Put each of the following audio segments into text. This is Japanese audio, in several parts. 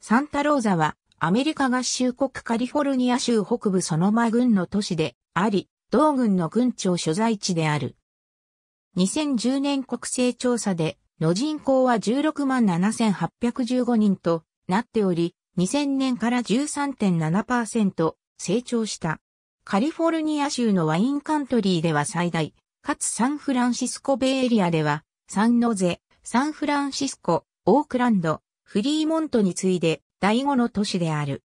サンタローザは、アメリカ合衆国カリフォルニア州北部ソノマ郡の都市であり、同郡の郡庁所在地である。2010年国勢調査で、の人口は16万7815人となっており、2000年から13.7%成長した。カリフォルニア州のワインカントリーでは最大、かつサンフランシスコベイエリアでは、サンノゼ、サンフランシスコ、オークランド、フリーモントに次いで第五の都市である。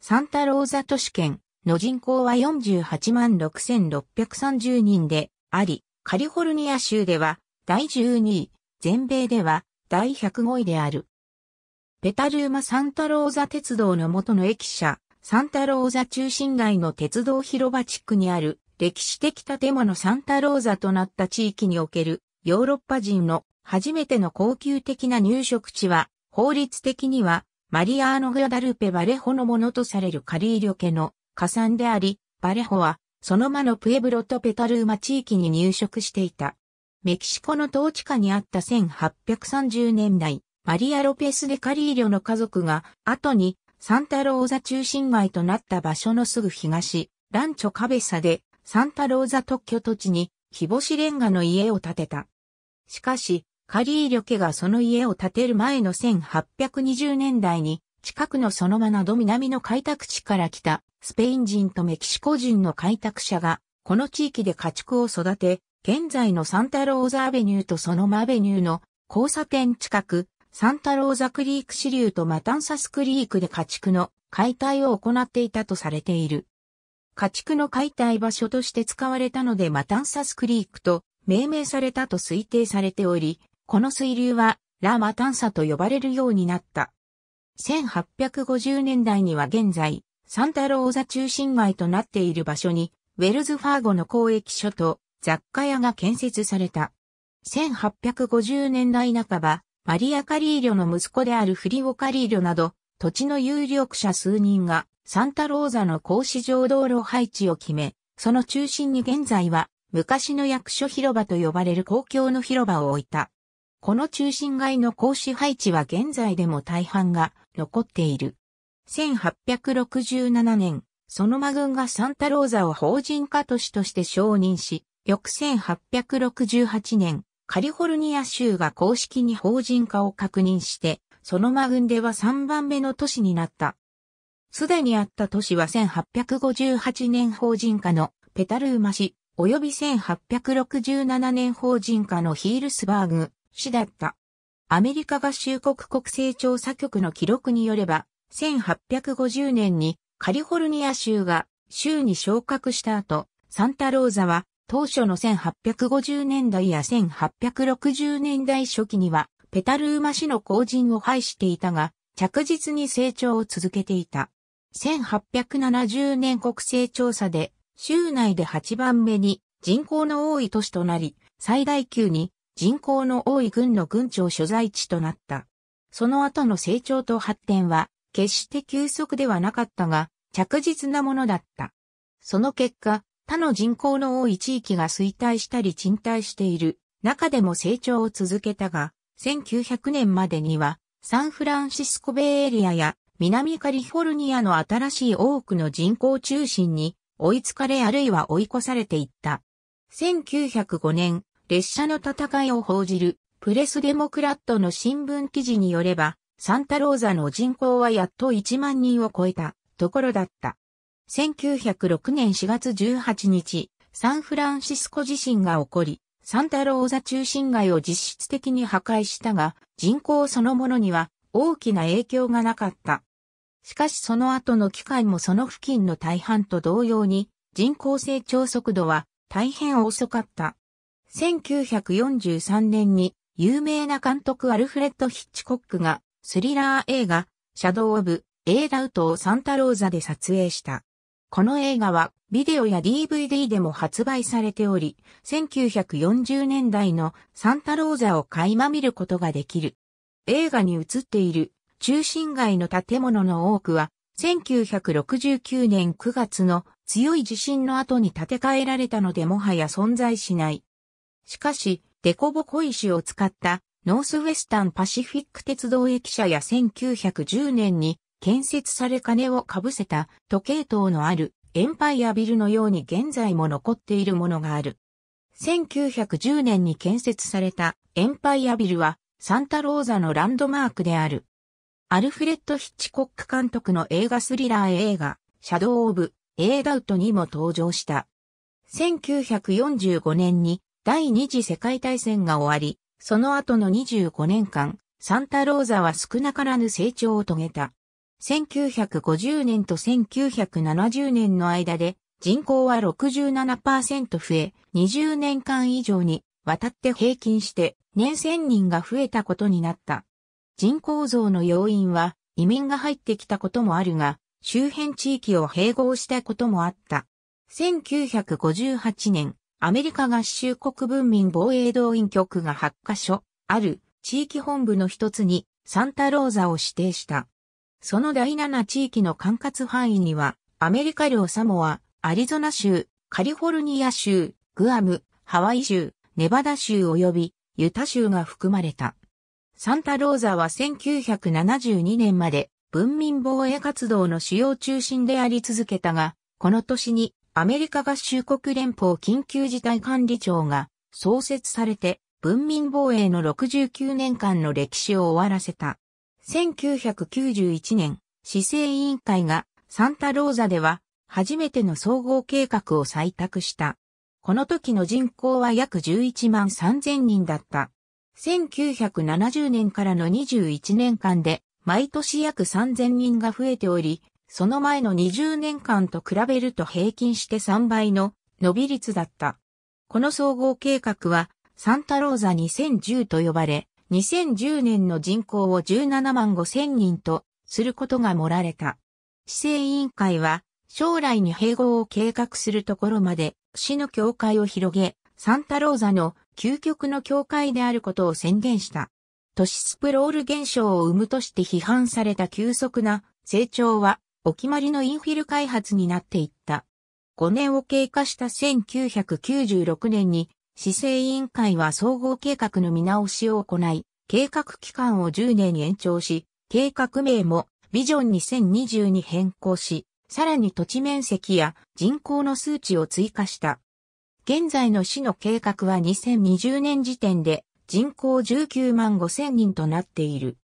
サンタローザ都市圏の人口は48万6630人であり、カリフォルニア州では第12位、全米では第105位である。ペタルーマ・サンタローザ鉄道の元の駅舎、サンタローザ中心街の鉄道広場地区にある歴史的建物サンタローザとなった地域におけるヨーロッパ人の初めての高級的な入植地は法律的には、マリアーノ・グアダルペ・バレホのものとされるカリーリョ家の加算であり、バレホは、その間のプエブロとペタルーマ地域に入植していた。メキシコの統治下にあった1830年代、マリア・ロペス・デ・カリーリョの家族が、後に、サンタローザ中心街となった場所のすぐ東、ランチョ・カベサで、サンタローザ特許土地に、日干しレンガの家を建てた。しかし、カリーリョケがその家を建てる前の1820年代に、近くのその場など南の開拓地から来たスペイン人とメキシコ人の開拓者が、この地域で家畜を育て、現在のサンタローザアベニューとそのマアベニューの交差点近く、サンタローザクリーク支流とマタンサスクリークで家畜の解体を行っていたとされている。家畜の解体場所として使われたのでマタンサスクリークと命名されたと推定されており、この水流は、ラマ探査と呼ばれるようになった。1850年代には現在、サンタローザ中心街となっている場所に、ウェルズファーゴの交易所と雑貨屋が建設された。1850年代半ば、マリア・カリーリョの息子であるフリオ・カリーリョなど、土地の有力者数人が、サンタローザの格子状道路配置を決め、その中心に現在は、昔の役所広場と呼ばれる公共の広場を置いた。この中心街の公私配置は現在でも大半が残っている。1867年、そのマ軍がサンタローザを法人化都市として承認し、翌1868年、カリフォルニア州が公式に法人化を確認して、そのマ軍では3番目の都市になった。すでにあった都市は1858年法人化のペタルーマ市、及び1867年法人化のヒールスバーグ、市だった。アメリカ合衆国国勢調査局の記録によれば、1850年にカリフォルニア州が州に昇格した後、サンタローザは当初の1850年代や1860年代初期にはペタルーマ市の後人を排していたが、着実に成長を続けていた。1870年国勢調査で、州内で8番目に人口の多い都市となり、最大級に人口の多い軍の軍庁所在地となった。その後の成長と発展は、決して急速ではなかったが、着実なものだった。その結果、他の人口の多い地域が衰退したり賃貸している中でも成長を続けたが、1900年までには、サンフランシスコベイエリアや南カリフォルニアの新しい多くの人口中心に追いつかれあるいは追い越されていった。1905年、列車の戦いを報じるプレスデモクラットの新聞記事によれば、サンタローザの人口はやっと1万人を超えたところだった。1906年4月18日、サンフランシスコ地震が起こり、サンタローザ中心街を実質的に破壊したが、人口そのものには大きな影響がなかった。しかしその後の機会もその付近の大半と同様に、人口成長速度は大変遅かった。1943年に有名な監督アルフレッド・ヒッチコックがスリラー映画シャドウ・オブ・エイ・ダウトをサンタローザで撮影した。この映画はビデオや DVD でも発売されており、1940年代のサンタローザを垣間見ることができる。映画に映っている中心街の建物の多くは、1969年9月の強い地震の後に建て替えられたのでもはや存在しないしかし、デコボコ石を使ったノースウェスタンパシフィック鉄道駅舎や1910年に建設され金をかぶせた時計塔のあるエンパイアビルのように現在も残っているものがある。1910年に建設されたエンパイアビルはサンタローザのランドマークである。アルフレッド・ヒッチコック監督の映画スリラー映画、シャドウ・オブ・エーダウトにも登場した。1945年に第二次世界大戦が終わり、その後の25年間、サンタローザは少なからぬ成長を遂げた。1950年と1970年の間で人口は67%増え、20年間以上にわたって平均して年1000人が増えたことになった。人口増の要因は移民が入ってきたこともあるが、周辺地域を併合したこともあった。1958年、アメリカ合衆国文民防衛動員局が8カ所ある地域本部の一つにサンタローザを指定した。その第7地域の管轄範囲にはアメリカ領サモア、アリゾナ州、カリフォルニア州、グアム、ハワイ州、ネバダ州及びユタ州が含まれた。サンタローザは1972年まで文民防衛活動の主要中心であり続けたが、この年にアメリカ合衆国連邦緊急事態管理庁が創設されて文民防衛の69年間の歴史を終わらせた。1991年、市政委員会がサンタローザでは初めての総合計画を採択した。この時の人口は約11万3000人だった。1970年からの21年間で毎年約3000人が増えており、その前の20年間と比べると平均して3倍の伸び率だった。この総合計画は、サンタローザ2010と呼ばれ、2010年の人口を17万5千人とすることが盛られた。市政委員会は、将来に併合を計画するところまで、市の境界を広げ、サンタローザの究極の境界であることを宣言した。都市スプロール現象を生むとして批判された急速な成長はお決まりのインフィル開発になっていった。5年を経過した1996年に、市政委員会は総合計画の見直しを行い、計画期間を10年延長し、計画名もビジョン2020に変更し、さらに土地面積や人口の数値を追加した。現在の市の計画は2020年時点で人口19万5千人となっている。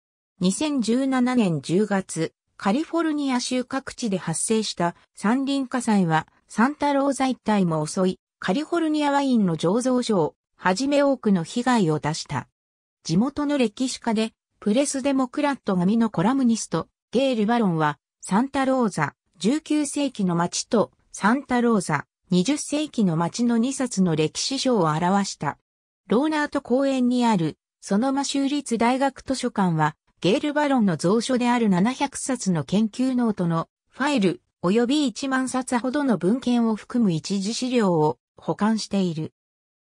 2017年10月、カリフォルニア州各地で発生した山林火災はサンタローザ一帯も襲い、カリフォルニアワインの醸造所をはじめ多くの被害を出した。地元の歴史家でプレスデモクラット紙のコラムニスト、ゲール・バロンは、サンタローザ、19世紀の街と、サンタローザ、20世紀の街の2冊の歴史書を表した。ローナート公園にある、そのマ州立大学図書館は、ゲール・バロンの蔵書である700冊の研究ノートのファイル及び1万冊ほどの文献を含む一時資料を保管している。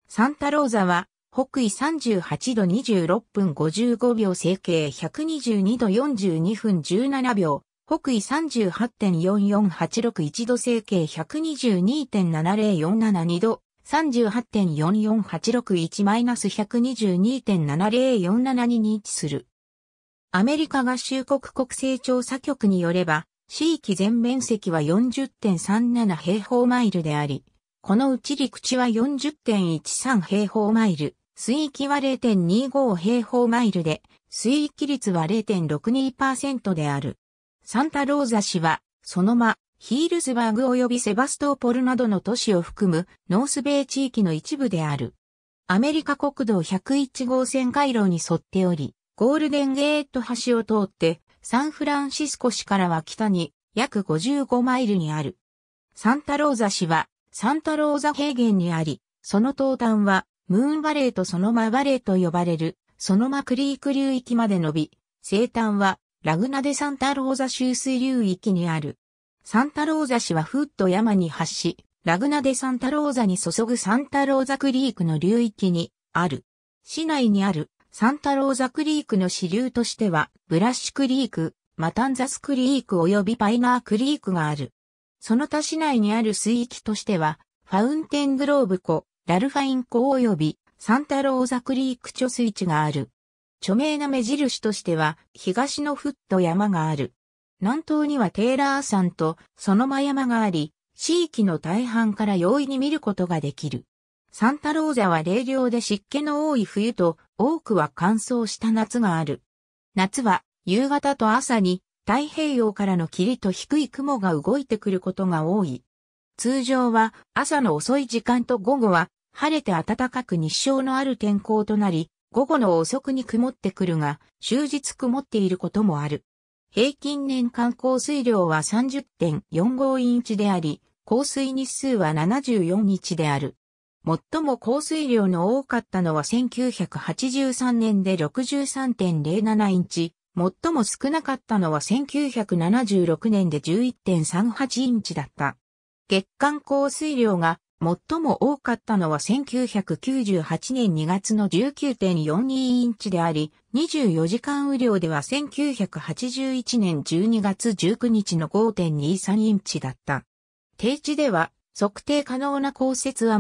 サンタローザは北緯38度26分55秒整形122度42分17秒、北緯38.44861度整形122.70472度、38.44861-122.70472に位置する。アメリカ合衆国国勢調査局によれば、地域全面積は40.37平方マイルであり、このうち陸地は40.13平方マイル、水域は0.25平方マイルで、水域率は0.62%である。サンタローザ市は、そのま、ヒールズバーグ及びセバストーポルなどの都市を含むノースベイ地域の一部である。アメリカ国道101号線回廊に沿っており、ゴールデンゲート橋を通って、サンフランシスコ市からは北に約55マイルにある。サンタローザ市はサンタローザ平原にあり、その東端はムーンバレーとソノマバレーと呼ばれるソノマクリーク流域まで伸び、西端はラグナデサンタローザ周水流域にある。サンタローザ市はフット山に発し、ラグナデサンタローザに注ぐサンタローザクリークの流域にある。市内にあるサンタローザクリークの支流としては、ブラッシュクリーク、マタンザスクリーク及びパイナークリークがある。その他市内にある水域としては、ファウンテングローブ湖、ラルファイン湖及びサンタローザクリーク貯水池がある。著名な目印としては、東のフット山がある。南東にはテーラー山とその間山があり、地域の大半から容易に見ることができる。サンタローザは冷涼で湿気の多い冬と多くは乾燥した夏がある。夏は夕方と朝に太平洋からの霧と低い雲が動いてくることが多い。通常は朝の遅い時間と午後は晴れて暖かく日照のある天候となり、午後の遅くに曇ってくるが、終日曇っていることもある。平均年間降水量は30.45インチであり、降水日数は74日である。最も降水量の多かったのは1983年で63.07インチ、最も少なかったのは1976年で11.38インチだった。月間降水量が最も多かったのは1998年2月の19.42インチであり、24時間雨量では1981年12月19日の5.23インチだった。低地では測定可能な降雪は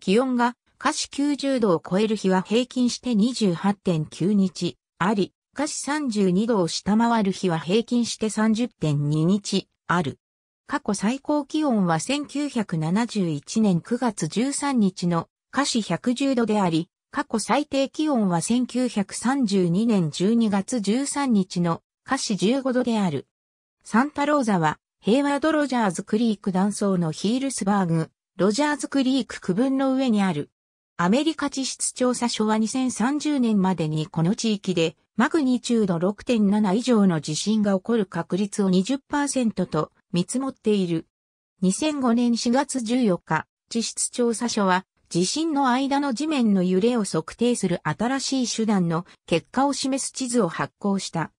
気温が華氏90度を超える日は平均して28.9日あり、華氏32度を下回る日は平均して30.2日ある。過去最高気温は1971年9月13日の華氏110度であり、過去最低気温は1932年12月13日の華氏15度である。サンタローザは、平和ド・ロジャーズ・クリーク断層のヒールスバーグ、ロジャーズクリーク区分の上にある。アメリカ地質調査所は2030年までにこの地域でマグニチュード6.7以上の地震が起こる確率を20%と見積もっている。2005年4月14日、地質調査所は地震の間の地面の揺れを測定する新しい手段の結果を示す地図を発行した。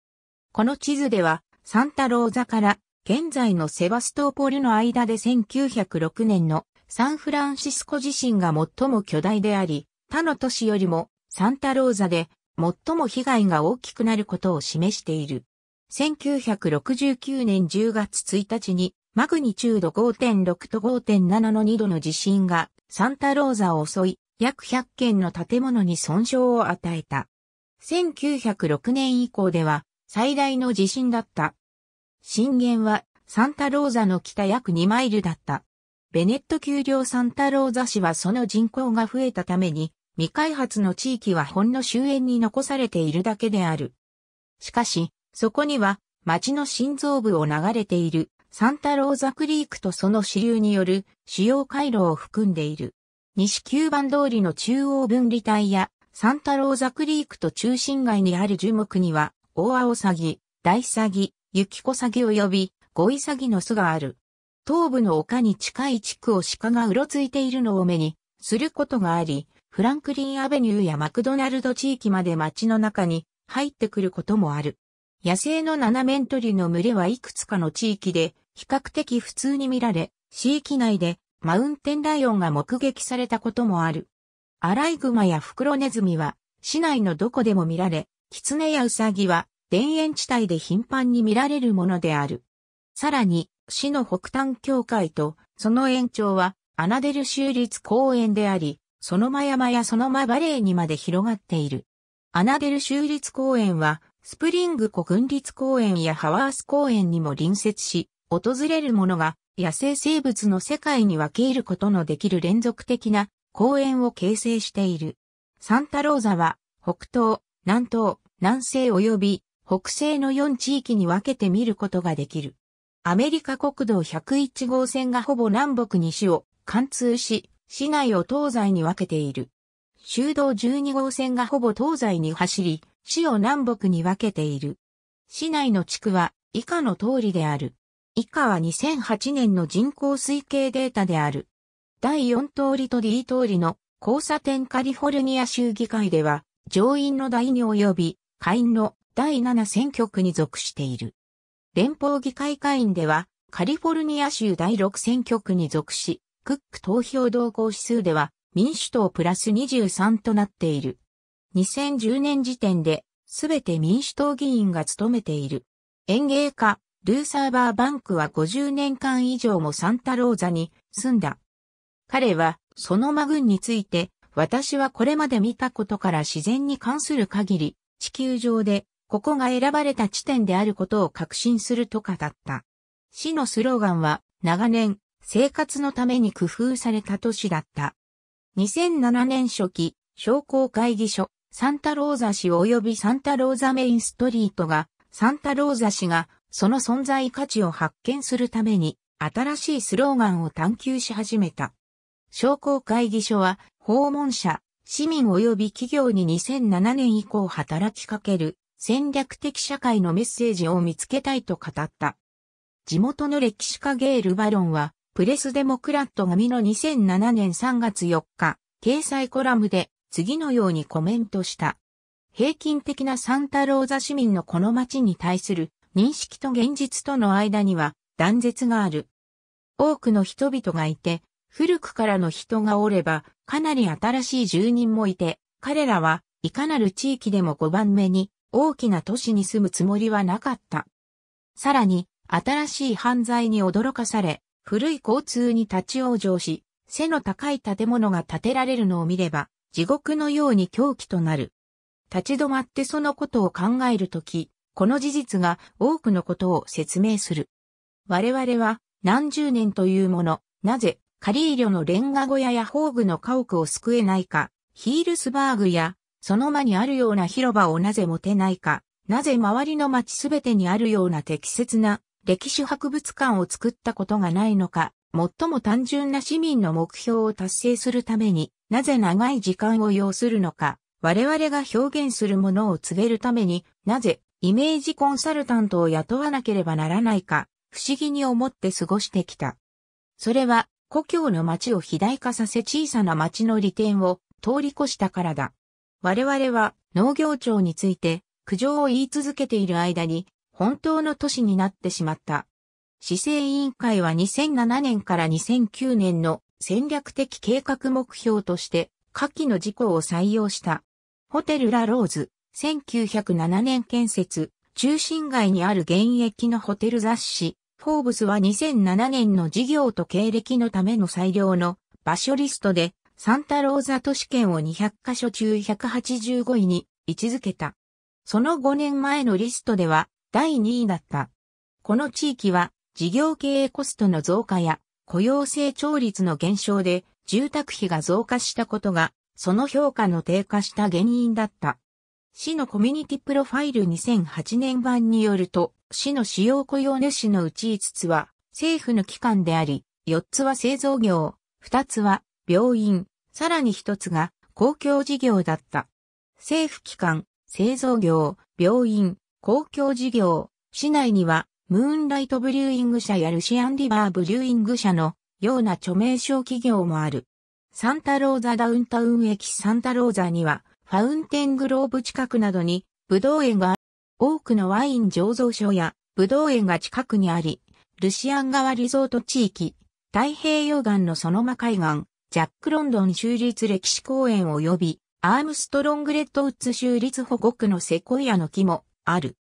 この地図では、サンタローザから現在のセバストーポルの間で1906年のサンフランシスコ自身が最も巨大であり、他の都市よりもサンタローザで最も被害が大きくなることを示している。1969年10月1日にマグニチュード5.6と5.7の2度の地震がサンタローザを襲い、約100件の建物に損傷を与えた。1906年以降では最大の地震だった。震源はサンタローザの北約2マイルだった。ベネット丘陵サンタローザ市はその人口が増えたために、未開発の地域はほんの終焉に残されているだけである。しかし、そこには、町の心臓部を流れている、サンタローザクリークとその支流による主要回路を含んでいる。西九番通りの中央分離帯や、サンタローザクリークと中心街にある樹木には、大青詐欺、大詐欺、雪子詐欺及び、ゴイ詐欺の巣がある。東部の丘に近い地区を鹿がうろついているのを目にすることがあり、フランクリンアベニューやマクドナルド地域まで街の中に入ってくることもある。野生の七面鳥の群れはいくつかの地域で比較的普通に見られ、地域内でマウンテンライオンが目撃されたこともある。アライグマやフクロネズミは市内のどこでも見られ、キツネやウサギは田園地帯で頻繁に見られるものである。さらに市の北端教会と、その延長は、アナデル州立公園であり、その間山やその間バレーにまで広がっている。アナデル州立公園は、スプリング湖軍立公園やハワース公園にも隣接し、訪れる者が野生生物の世界に分け入ることのできる連続的な公園を形成している。サンタローザは北東、南東、南西及び北西の4地域に分けて見ることができる。アメリカ国道101号線がほぼ南北に市を貫通し、市内を東西に分けている。州道12号線がほぼ東西に走り、市を南北に分けている。市内の地区は以下の通りである。以下は2008年の人口推計データである。第4通りと D 通りの交差点カリフォルニア州議会では、上院の第2及び下院の第7選挙区に属している。連邦議会会員では、カリフォルニア州第6選挙区に属し、クック投票動向指数では民主党プラス23となっている。2010年時点で、すべて民主党議員が務めている。園芸家、ルーサーバーバンクは50年間以上もサンタローザに住んだ。彼は、その魔軍について、私はこれまで見たことから自然に関する限り、地球上でここが選ばれた地点であることを確信すると語った。市のスローガンは、長年、生活のために工夫された都市だった。2007年初期、商工会議所、サンタローザ市及びサンタローザメインストリートが、サンタローザ市が、その存在価値を発見するために、新しいスローガンを探求し始めた。商工会議所は、訪問者、市民及び企業に2007年以降働きかける、戦略的社会のメッセージを見つけたいと語った。地元の歴史家ゲール・バロンは、プレスデモクラット紙の2007年3月4日、掲載コラムで次のようにコメントした。平均的なサンタローザ市民のこの街に対する認識と現実との間には断絶がある。多くの人々がいて、古くからの人がおれば、かなり新しい住人もいて、彼らはいかなる地域でも5番目に大きな都市に住むつもりはなかった。さらに、新しい犯罪に驚かされ、古い交通に立ち往生し、背の高い建物が建てられるのを見れば、地獄のように狂気となる。立ち止まってそのことを考えるとき、この事実が多くのことを説明する。我々は何十年というもの、なぜカリーリョのレンガ小屋や宝具の家屋を救えないか、ヒールスバーグやその間にあるような広場をなぜ持てないか、なぜ周りの街すべてにあるような適切な歴史博物館を作ったことがないのか、最も単純な市民の目標を達成するために、なぜ長い時間を要するのか、我々が表現するものを告げるために、なぜイメージコンサルタントを雇わなければならないか、不思議に思って過ごしてきた。それは、故郷の街を肥大化させ小さな街の利点を通り越したからだ。我々は農業庁について苦情を言い続けている間に本当の都市になってしまった。市政委員会は2007年から2009年の戦略的計画目標として下記の事項を採用した。ホテルラローズ、1907年建設、中心街にある現役のホテル雑誌、フォーブスは2007年の事業と経歴のための最良の場所リストでサンタローザ都市圏を200カ所中185位に位置づけた。その5年前のリストでは第2位だった。この地域は事業経営コストの増加や雇用成長率の減少で住宅費が増加したことがその評価の低下した原因だった。市のコミュニティプロファイル2008年版によると、市の主要雇用主のうち5つは政府の機関であり、4つは製造業、2つは病院、さらに一つが公共事業だった。政府機関、製造業、病院、公共事業、市内には、ムーンライトブリューイング社やルシアン・リバーブリューイング社のような著名小企業もある。サンタローザダウンタウン駅サンタローザには、ファウンテングローブ近くなどに、ブドウ園がある。多くのワイン醸造所や、ブドウ園が近くにあり、ルシアン川リゾート地域、太平洋岸のそのま海岸、ジャック・ロンドン州立歴史公園及びアームストロング・レッドウッズ州立保護区のセコイアの木もある。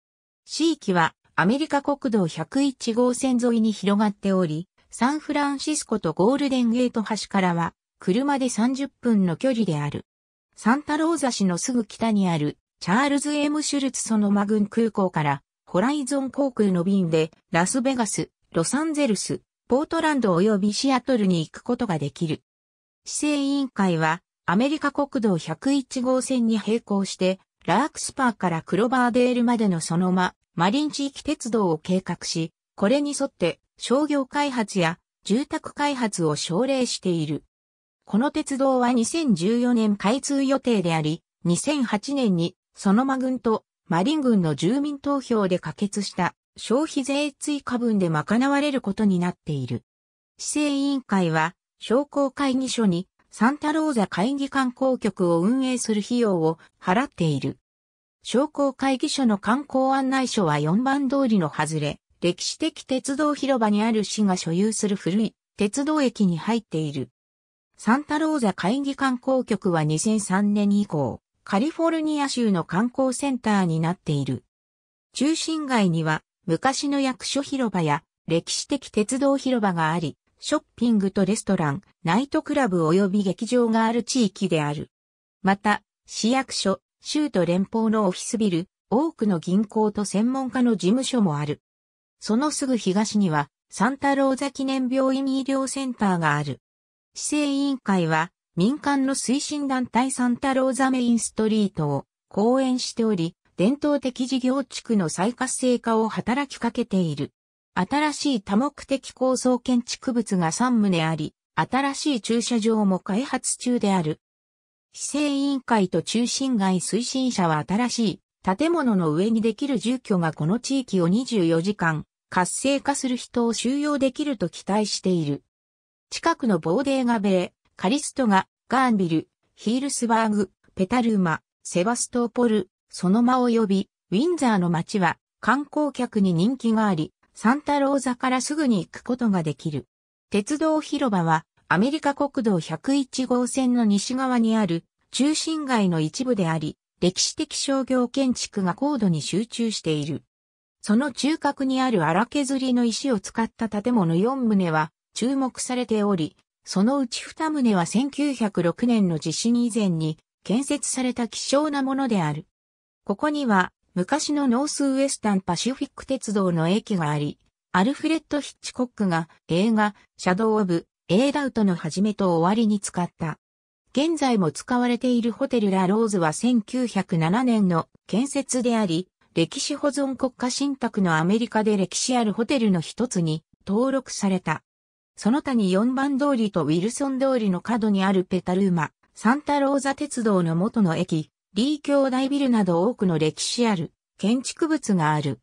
地域はアメリカ国道101号線沿いに広がっており、サンフランシスコとゴールデンゲート橋からは車で30分の距離である。サンタローザ市のすぐ北にあるチャールズ・エム・シュルツソノマ軍空港からホライゾン航空の便でラスベガス、ロサンゼルス、ポートランド及びシアトルに行くことができる。市政委員会は、アメリカ国道101号線に並行して、ラークスパーからクロバーデールまでのそのま、マリン地域鉄道を計画し、これに沿って商業開発や住宅開発を奨励している。この鉄道は2014年開通予定であり、2008年にそのま軍とマリン軍の住民投票で可決した消費税追加分で賄われることになっている。市政委員会は商工会議所にサンタローザ会議観光局を運営する費用を払っている。商工会議所の観光案内所は4番通りの外れ、歴史的鉄道広場にある市が所有する古い鉄道駅に入っている。サンタローザ会議観光局は2003年以降、カリフォルニア州の観光センターになっている。中心街には昔の役所広場や歴史的鉄道広場があり、ショッピングとレストラン、ナイトクラブ及び劇場がある地域である。また、市役所、州都連邦のオフィスビル、多くの銀行と専門家の事務所もある。そのすぐ東には、サンタローザ記念病院医療センターがある。市政委員会は、民間の推進団体サンタローザメインストリートを講演しており、伝統的事業地区の再活性化を働きかけている。新しい多目的構造建築物が3棟あり、新しい駐車場も開発中である。市政委員会と中心街推進者は新しい建物の上にできる住居がこの地域を24時間活性化する人を収容できると期待している。近くのボーデーガベー、カリストガ、ガーンビル、ヒールスバーグ、ペタルーマ、セバストーポル、その間および、ウィンザーの街は観光客に人気があり、サンタロー座からすぐに行くことができる。鉄道広場はアメリカ国道101号線の西側にある中心街の一部であり、歴史的商業建築が高度に集中している。その中核にある荒削りの石を使った建物4棟は注目されており、そのうち2棟は1906年の地震以前に建設された希少なものである。ここには昔のノースウエスタンパシフィック鉄道の駅があり、アルフレッド・ヒッチコックが映画、シャドウ・オブ・エイダウトの始めと終わりに使った。現在も使われているホテルラ・ローズは1907年の建設であり、歴史保存国家信託のアメリカで歴史あるホテルの一つに登録された。その他に4番通りとウィルソン通りの角にあるペタルーマ、サンタローザ鉄道の元の駅、リー兄弟ビルなど多くの歴史ある建築物がある。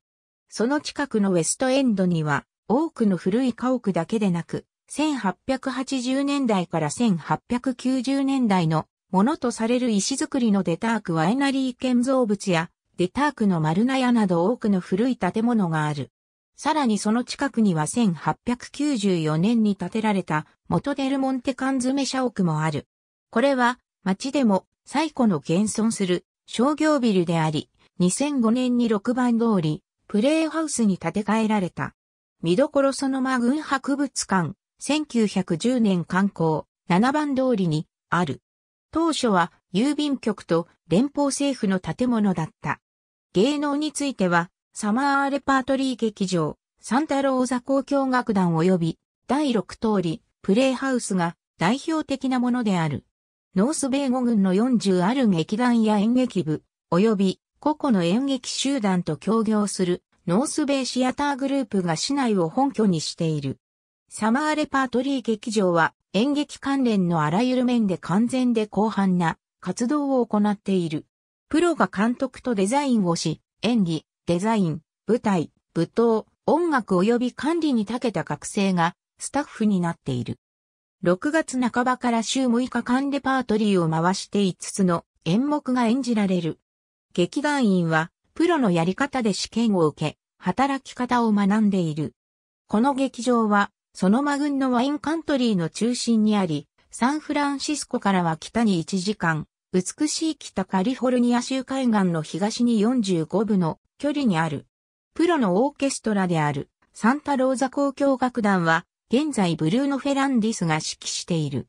その近くのウェストエンドには多くの古い家屋だけでなく、1880年代から1890年代のものとされる石造りのデタークワイナリー建造物やデタークの丸納屋など多くの古い建物がある。さらにその近くには1894年に建てられた元デルモンテ缶詰社屋もある。これは街でも最古の現存する商業ビルであり、2005年に6番通り、プレイハウスに建て替えられた。見どころそのま軍博物館、1910年観光、7番通りにある。当初は郵便局と連邦政府の建物だった。芸能については、サマーレパートリー劇場、サンタローザ交響楽団及び、第6通り、プレイハウスが代表的なものである。ノース米語軍の40ある劇団や演劇部、及び個々の演劇集団と協業するノースベイシアターグループが市内を本拠にしている。サマーレパートリー劇場は演劇関連のあらゆる面で完全で広範な活動を行っている。プロが監督とデザインをし、演技、デザイン、舞台、舞踏、音楽及び管理に長けた学生がスタッフになっている。6月半ばから週6日間レパートリーを回して5つの演目が演じられる。劇団員は、プロのやり方で試験を受け、働き方を学んでいる。この劇場は、そのマ群のワインカントリーの中心にあり、サンフランシスコからは北に1時間、美しい北カリフォルニア州海岸の東に45部の距離にある。プロのオーケストラであるサンタローザ交響楽団は現在ブルーノ・フェランディスが指揮している。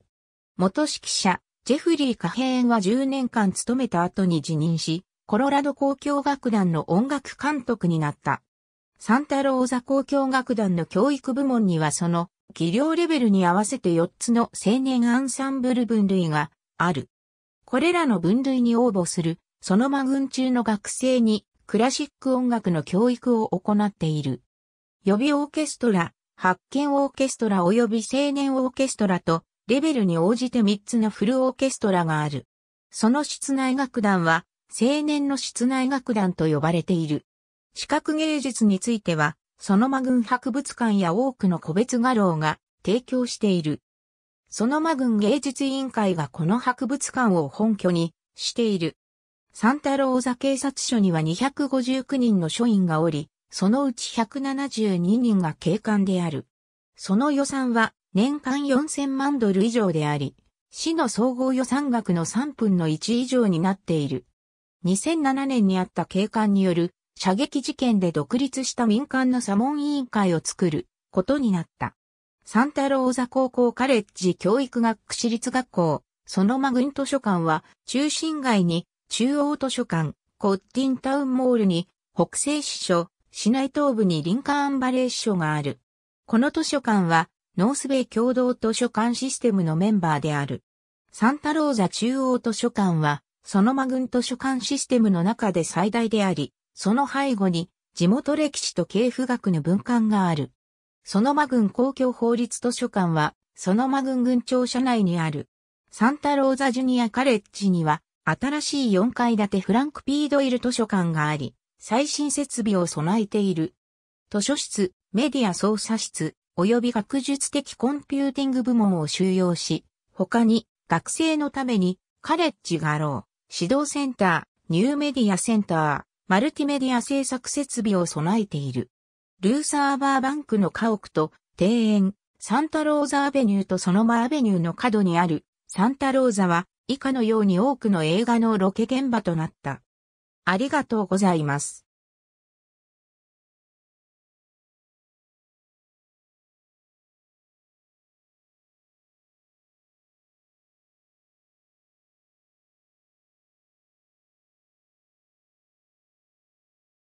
元指揮者、ジェフリー・カヘーンは10年間務めた後に辞任し、コロラド交響楽団の音楽監督になった。サンタローザ交響楽団の教育部門にはその技量レベルに合わせて4つの青年アンサンブル分類がある。これらの分類に応募する、そのグン中の学生にクラシック音楽の教育を行っている。予備オーケストラ、発見オーケストラ及び青年オーケストラと、レベルに応じて3つのフルオーケストラがある。その室内楽団は、青年の室内楽団と呼ばれている。視覚芸術については、その間軍博物館や多くの個別画廊が提供している。その間軍芸術委員会がこの博物館を本拠にしている。三太郎座警察署には259人の署員がおり、そのうち172人が警官である。その予算は年間4000万ドル以上であり、市の総合予算額の3分の1以上になっている。2007年にあった警官による射撃事件で独立した民間の査問委員会を作ることになった。サンタローザ高校カレッジ教育学区私立学校、そのマグン図書館は中心街に中央図書館、コッティンタウンモールに北西支所、市内東部にリンカーンバレー支所がある。この図書館は、ノースベイ共同図書館システムのメンバーである。サンタローザ中央図書館は、そのマグン図書館システムの中で最大であり、その背後に地元歴史と系譜学の文館がある。そのマグン公共法律図書館は、そのマグン郡庁舎内にある。サンタローザジュニアカレッジには、新しい4階建てフランク・ピードイル図書館があり、最新設備を備えている。図書室、メディア操作室、及び学術的コンピューティング部門を収容し、他に学生のためにカレッジがあろう、指導センター、ニューメディアセンター、マルティメディア制作設備を備えている。ルーサーバーバンクの家屋と庭園、サンタローザアベニューとそのマアベニューの角にあるサンタローザは以下のように多くの映画のロケ現場となった。ありがとうございます。